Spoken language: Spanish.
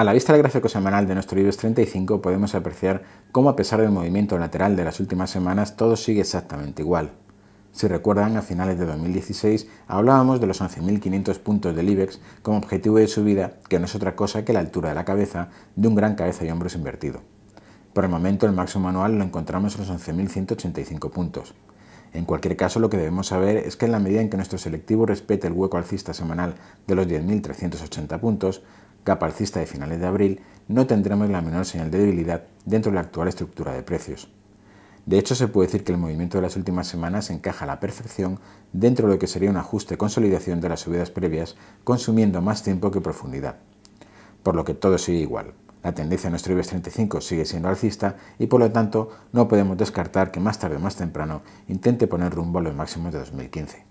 A la vista del gráfico semanal de nuestro IBEX 35 podemos apreciar cómo a pesar del movimiento lateral de las últimas semanas todo sigue exactamente igual. Si recuerdan, a finales de 2016 hablábamos de los 11.500 puntos del IBEX como objetivo de subida que no es otra cosa que la altura de la cabeza de un gran cabeza y hombros invertido. Por el momento el máximo anual lo encontramos en los 11.185 puntos. En cualquier caso, lo que debemos saber es que en la medida en que nuestro selectivo respete el hueco alcista semanal de los 10.380 puntos, alcista de finales de abril, no tendremos la menor señal de debilidad dentro de la actual estructura de precios. De hecho, se puede decir que el movimiento de las últimas semanas encaja a la perfección dentro de lo que sería un ajuste consolidación de las subidas previas, consumiendo más tiempo que profundidad. Por lo que todo sigue igual. La tendencia a nuestro IBEX 35 sigue siendo alcista y por lo tanto no podemos descartar que más tarde o más temprano intente poner rumbo a los máximos de 2015.